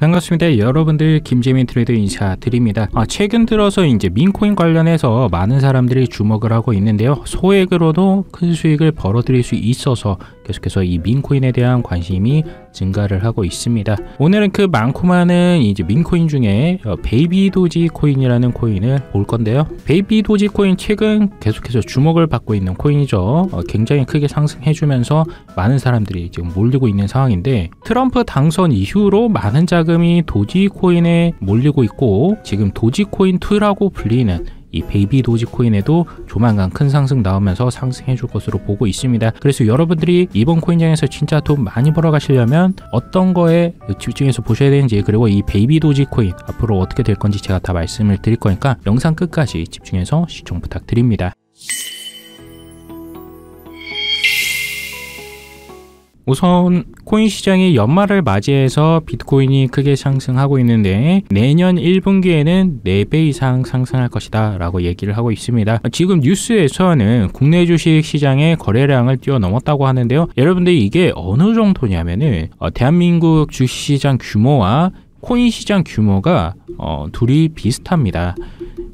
반갑습니다. 여러분들 김재민 트레이더 인사드립니다. 아, 최근 들어서 이제 민코인 관련해서 많은 사람들이 주목을 하고 있는데요. 소액으로도 큰 수익을 벌어들일 수 있어서 계속해서 이 민코인에 대한 관심이 증가를 하고 있습니다. 오늘은 그 많고 많은 이제 민코인 중에 어, 베이비 도지 코인이라는 코인을 볼 건데요. 베이비 도지 코인 최근 계속해서 주목을 받고 있는 코인이죠. 어, 굉장히 크게 상승해주면서 많은 사람들이 지금 몰리고 있는 상황인데 트럼프 당선 이후로 많은 자금이 도지 코인에 몰리고 있고 지금 도지 코인 2라고 불리는 이 베이비 도지코인에도 조만간 큰 상승 나오면서 상승해 줄 것으로 보고 있습니다. 그래서 여러분들이 이번 코인장에서 진짜 돈 많이 벌어 가시려면 어떤 거에 집중해서 보셔야 되는지 그리고 이 베이비 도지코인 앞으로 어떻게 될 건지 제가 다 말씀을 드릴 거니까 영상 끝까지 집중해서 시청 부탁드립니다. 우선 코인 시장이 연말을 맞이해서 비트코인이 크게 상승하고 있는데 내년 1분기에는 4배 이상 상승할 것이다 라고 얘기를 하고 있습니다. 지금 뉴스에서는 국내 주식 시장의 거래량을 뛰어넘었다고 하는데요. 여러분들 이게 어느 정도냐면은 어, 대한민국 주식시장 규모와 코인 시장 규모가 어, 둘이 비슷합니다.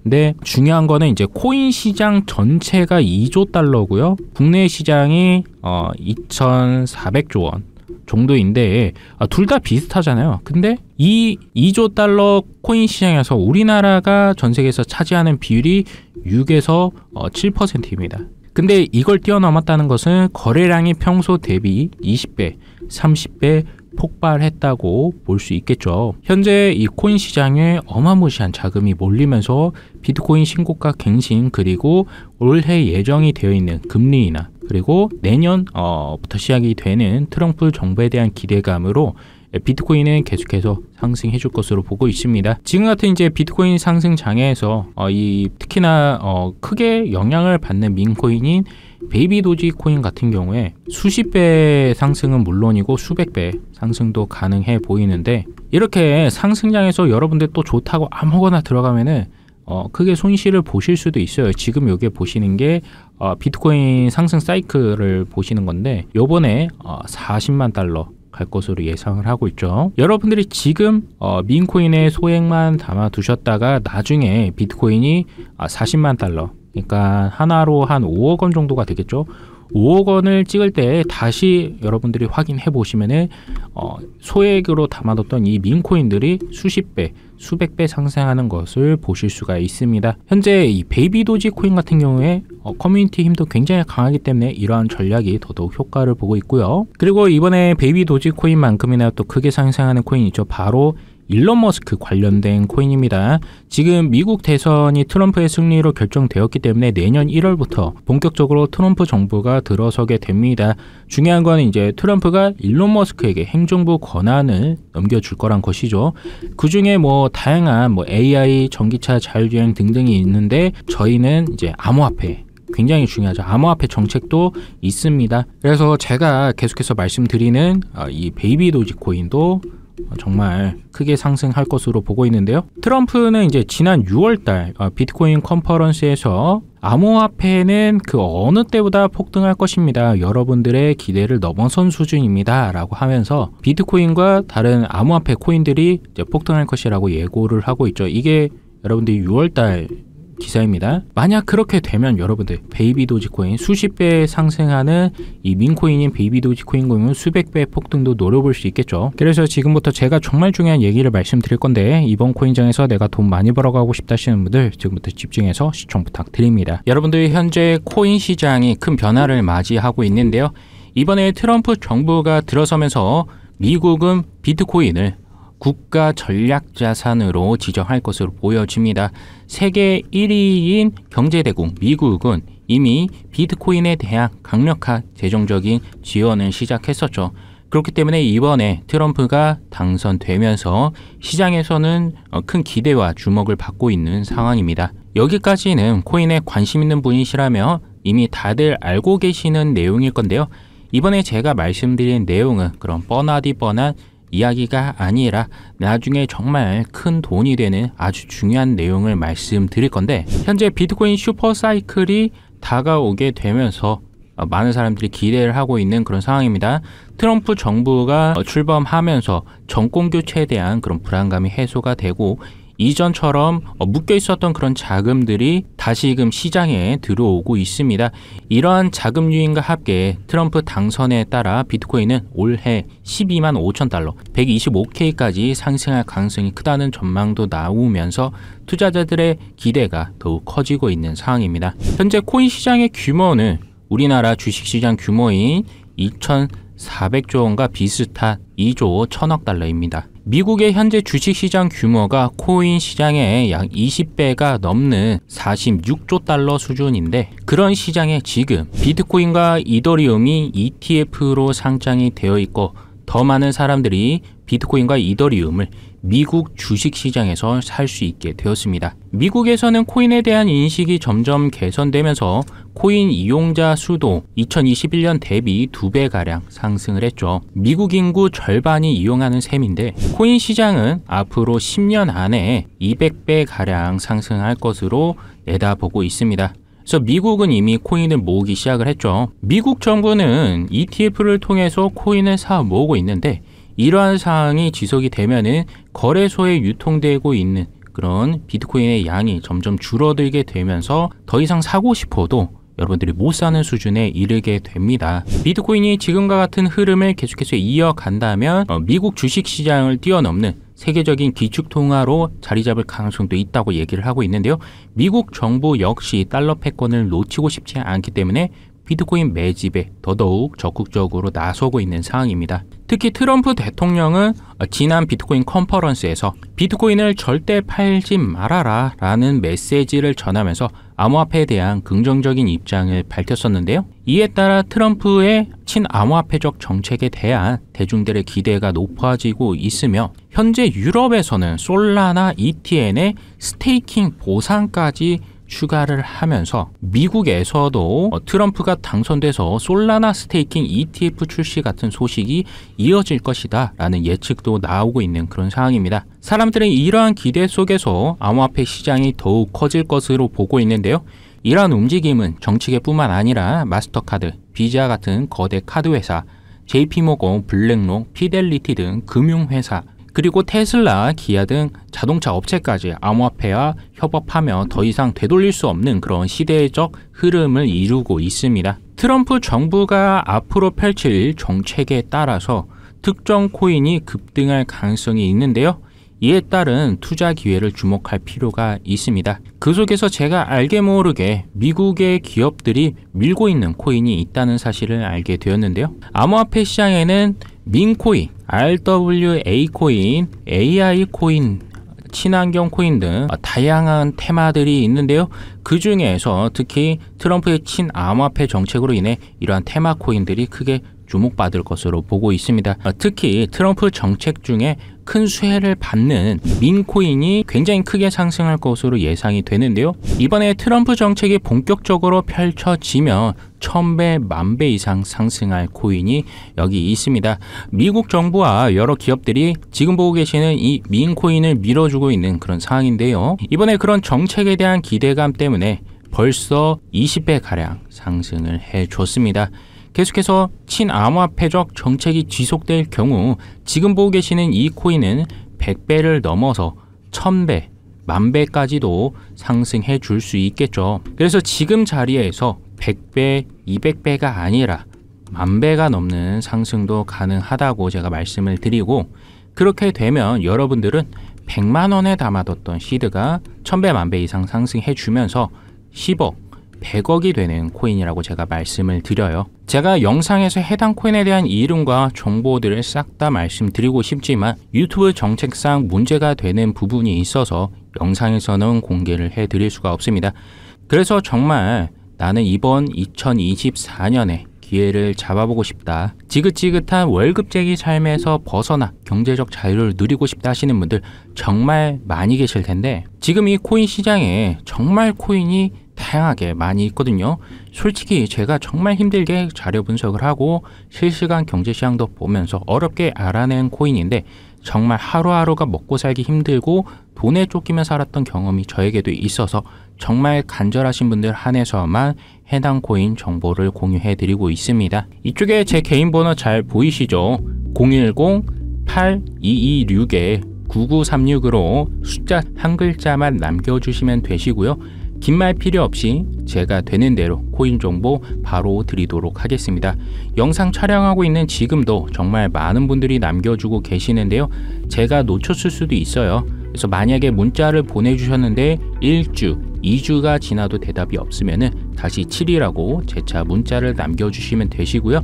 근데 중요한 거는 이제 코인 시장 전체가 2조 달러고요. 국내 시장이 어 2,400조 원 정도인데 아, 둘다 비슷하잖아요. 근데 이 2조 달러 코인 시장에서 우리나라가 전 세계에서 차지하는 비율이 6에서 어, 7%입니다. 근데 이걸 뛰어넘었다는 것은 거래량이 평소 대비 20배, 30배, 폭발했다고 볼 수 있겠죠. 현재 이 코인 시장에 어마무시한 자금이 몰리면서 비트코인 신고가 갱신 그리고 올해 예정이 되어 있는 금리 인 그리고 내년부터 어, 시작이 되는 트럼프 정부에 대한 기대감으로 네, 비트코인은 계속해서 상승해 줄 것으로 보고 있습니다. 지금 같은 이제 비트코인 상승 장에서 어, 이 특히나 어, 크게 영향을 받는 민코인인 베이비 도지 코인 같은 경우에 수십 배 상승은 물론이고 수백 배 상승도 가능해 보이는데 이렇게 상승장에서 여러분들 또 좋다고 아무거나 들어가면은 어, 크게 손실을 보실 수도 있어요. 지금 여기에 보시는 게 어, 비트코인 상승 사이클을 보시는 건데 요번에 어, 40만 달러 갈 것으로 예상을 하고 있죠. 여러분들이 지금 어, 민코인의 소액만 담아 두셨다가 나중에 비트코인이 40만 아, 달러 그러니까 하나로 한 5억 원 정도가 되겠죠. 5억 원을 찍을 때 다시 여러분들이 확인해 보시면은 어, 소액으로 담아뒀던 이 민코인들이 수십 배, 수백 배 상승하는 것을 보실 수가 있습니다. 현재 이 베이비 도지 코인 같은 경우에 어, 커뮤니티 힘도 굉장히 강하기 때문에 이러한 전략이 더더욱 효과를 보고 있고요. 그리고 이번에 베이비 도지 코인만큼이나 또 크게 상승하는 코인이죠. 바로 일론 머스크 관련된 코인입니다. 지금 미국 대선이 트럼프의 승리로 결정되었기 때문에 내년 1월부터 본격적으로 트럼프 정부가 들어서게 됩니다. 중요한 건 이제 트럼프가 일론 머스크에게 행정부 권한을 넘겨줄 거란 것이죠. 그 중에 뭐 다양한 뭐 AI, 전기차 자율주행 등등이 있는데 저희는 이제 암호화폐 굉장히 중요하죠. 암호화폐 정책도 있습니다. 그래서 제가 계속해서 말씀드리는 어, 이 베이비 도지코인도 정말 크게 상승할 것으로 보고 있는데요. 트럼프는 이제 지난 6월달 어, 비트코인 컨퍼런스에서 암호화폐는 그 어느 때보다 폭등할 것입니다. 여러분들의 기대를 넘어선 수준입니다. 라고 하면서 비트코인과 다른 암호화폐 코인들이 폭등할 것이라고 예고를 하고 있죠. 이게 여러분들이 6월달 기사입니다. 만약 그렇게 되면 여러분들 베이비 도지코인 수십 배 상승하는 이 민코인인 베이비 도지코인 공융 수백 배 폭등도 노려볼 수 있겠죠. 그래서 지금부터 제가 정말 중요한 얘기를 말씀드릴 건데 이번 코인장에서 내가 돈 많이 벌어가고 싶다 하시는 분들 지금부터 집중해서 시청 부탁드립니다. 여러분들 현재 코인 시장이 큰 변화를 맞이하고 있는데요. 이번에 트럼프 정부가 들어서면서 미국은 비트코인을 국가 전략 자산으로 지정할 것으로 보여집니다. 세계 1위인 경제대국 미국은 이미 비트코인에 대한 강력한 재정적인 지원을 시작했었죠. 그렇기 때문에 이번에 트럼프가 당선되면서 시장에서는 어, 큰 기대와 주목을 받고 있는 상황입니다. 여기까지는 코인에 관심 있는 분이시라면 이미 다들 알고 계시는 내용일 건데요. 이번에 제가 말씀드린 내용은 그런 뻔하디 뻔한 이야기가 아니라 나중에 정말 큰 돈이 되는 아주 중요한 내용을 말씀드릴 건데 현재 비트코인 슈퍼사이클이 다가오게 되면서 많은 사람들이 기대를 하고 있는 그런 상황입니다. 트럼프 정부가 출범하면서 정권 교체에 대한 그런 불안감이 해소가 되고 이전처럼 어, 묶여 있었던 그런 자금들이 다시금 시장에 들어오고 있습니다. 이러한 자금 유인과 함께 트럼프 당선에 따라 비트코인은 올해 12만 5천 달러, 125K까지 상승할 가능성이 크다는 전망도 나오면서 투자자들의 기대가 더욱 커지고 있는 상황입니다. 현재 코인 시장의 규모는 우리나라 주식시장 규모인 2,400조 원과 비슷한 2조 1천억 달러입니다. 미국의 현재 주식시장 규모가 코인 시장의 약 20배가 넘는 46조 달러 수준인데 그런 시장에 지금 비트코인과 이더리움이 ETF로 상장이 되어 있고 더 많은 사람들이 비트코인과 이더리움을 미국 주식시장에서 살 수 있게 되었습니다. 미국에서는 코인에 대한 인식이 점점 개선되면서 코인 이용자 수도 2021년 대비 2배가량 상승을 했죠. 미국 인구 절반이 이용하는 셈인데 코인 시장은 앞으로 10년 안에 200배가량 상승할 것으로 내다보고 있습니다. 그래서 미국은 이미 코인을 모으기 시작을 했죠. 미국 정부는 ETF를 통해서 코인을 사 모으고 있는데 이러한 사항이 지속이 되면은 거래소에 유통되고 있는 그런 비트코인의 양이 점점 줄어들게 되면서 더 이상 사고 싶어도 여러분들이 못 사는 수준에 이르게 됩니다. 비트코인이 지금과 같은 흐름을 계속해서 이어간다면 어, 미국 주식시장을 뛰어넘는 세계적인 기축통화로 자리 잡을 가능성도 있다고 얘기를 하고 있는데요. 미국 정부 역시 달러 패권을 놓치고 싶지 않기 때문에 비트코인 매집에 더더욱 적극적으로 나서고 있는 상황입니다. 특히 트럼프 대통령은 어, 지난 비트코인 컨퍼런스에서 비트코인을 절대 팔지 말아라 라는 메시지를 전하면서 암호화폐에 대한 긍정적인 입장을 밝혔었는데요. 이에 따라 트럼프의 친암호화폐적 정책에 대한 대중들의 기대가 높아지고 있으며 현재 유럽에서는 솔라나 ETN의 스테이킹 보상까지 추가를 하면서 미국에서도 어, 트럼프가 당선돼서 솔라나 스테이킹 ETF 출시 같은 소식이 이어질 것이다 라는 예측도 나오고 있는 그런 상황입니다. 사람들은 이러한 기대 속에서 암호화폐 시장이 더욱 커질 것으로 보고 있는데요. 이러한 움직임은 정치계뿐만 아니라 마스터카드, 비자 같은 거대 카드 회사, JP모건, 블랙록, 피델리티 등 금융회사 그리고 테슬라, 기아 등 자동차 업체까지 암호화폐와 협업하며 더 이상 되돌릴 수 없는 그런 시대적 흐름을 이루고 있습니다. 트럼프 정부가 앞으로 펼칠 정책에 따라서 특정 코인이 급등할 가능성이 있는데요. 이에 따른 투자 기회를 주목할 필요가 있습니다. 그 속에서 제가 알게 모르게 미국의 기업들이 밀고 있는 코인이 있다는 사실을 알게 되었는데요. 암호화폐 시장에는 민코인, RWA 코인, AI 코인, 친환경 코인 등 다양한 테마들이 있는데요. 그 중에서 특히 트럼프의 친암호화폐 정책으로 인해 이러한 테마 코인들이 크게 주목받을 것으로 보고 있습니다. 어, 특히 트럼프 정책 중에 큰 수혜를 받는 민코인이 굉장히 크게 상승할 것으로 예상이 되는데요. 이번에 트럼프 정책이 본격적으로 펼쳐지면 천배, 만 배 이상 상승할 코인이 여기 있습니다. 미국 정부와 여러 기업들이 지금 보고 계시는 이 민코인을 밀어주고 있는 그런 상황인데요. 이번에 그런 정책에 대한 기대감 때문에 벌써 20배가량 상승을 해줬습니다. 계속해서 친암호화폐적 정책이 지속될 경우 지금 보고 계시는 이 코인은 100배를 넘어서 1000배, 만배까지도 상승해 줄 수 있겠죠. 그래서 지금 자리에서 100배, 200배가 아니라 만배가 넘는 상승도 가능하다고 제가 말씀을 드리고 그렇게 되면 여러분들은 100만원에 담아뒀던 시드가 1000배, 만배 이상 상승해 주면서 10억, 100억이 되는 코인이라고 제가 말씀을 드려요. 제가 영상에서 해당 코인에 대한 이름과 정보들을 싹 다 말씀드리고 싶지만 유튜브 정책상 문제가 되는 부분이 있어서 영상에서는 공개를 해드릴 수가 없습니다. 그래서 정말 나는 이번 2024년에 기회를 잡아보고 싶다. 지긋지긋한 월급쟁이 삶에서 벗어나 경제적 자유를 누리고 싶다 하시는 분들 정말 많이 계실 텐데 지금 이 코인 시장에 정말 코인이 다양하게 많이 있거든요. 솔직히 제가 정말 힘들게 자료 분석을 하고 실시간 경제 시황도 보면서 어렵게 알아낸 코인인데 정말 하루하루가 먹고 살기 힘들고 돈에 쫓기며 살았던 경험이 저에게도 있어서 정말 간절하신 분들 한해서만 해당 코인 정보를 공유해 드리고 있습니다. 이쪽에 제 개인 번호 잘 보이시죠? 0 1 0 8 2 2 6 9936으로 숫자 한 글자만 남겨주시면 되시고요. 긴말 필요 없이 제가 되는 대로 코인 정보 바로 드리도록 하겠습니다. 영상 촬영하고 있는 지금도 정말 많은 분들이 남겨주고 계시는데요. 제가 놓쳤을 수도 있어요. 그래서 만약에 문자를 보내주셨는데 1주, 2주가 지나도 대답이 없으면 다시 7이라고 재차 문자를 남겨주시면 되시고요.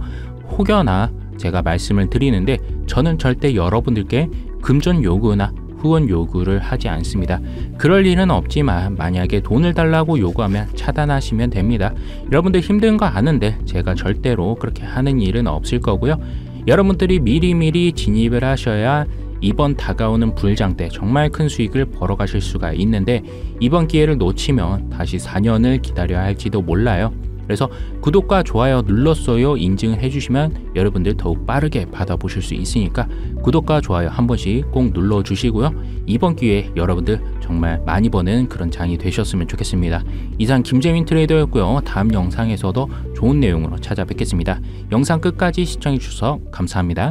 혹여나 제가 말씀을 드리는데 저는 절대 여러분들께 금전 요구나 후원 요구를 하지 않습니다. 그럴 일은 없지만 만약에 돈을 달라고 요구하면 차단하시면 됩니다. 여러분들 힘든 거 아는데 제가 절대로 그렇게 하는 일은 없을 거고요. 여러분들이 미리미리 진입을 하셔야 이번 다가오는 불장 때 정말 큰 수익을 벌어 가실 수가 있는데 이번 기회를 놓치면 다시 4년을 기다려야 할지도 몰라요. 그래서 구독과 좋아요 눌렀어요 인증을 해주시면 여러분들 더욱 빠르게 받아보실 수 있으니까 구독과 좋아요 한 번씩 꼭 눌러주시고요. 이번 기회에 여러분들 정말 많이 버는 그런 장이 되셨으면 좋겠습니다. 이상 김재민 트레이더였고요. 다음 영상에서도 좋은 내용으로 찾아뵙겠습니다. 영상 끝까지 시청해주셔서 감사합니다.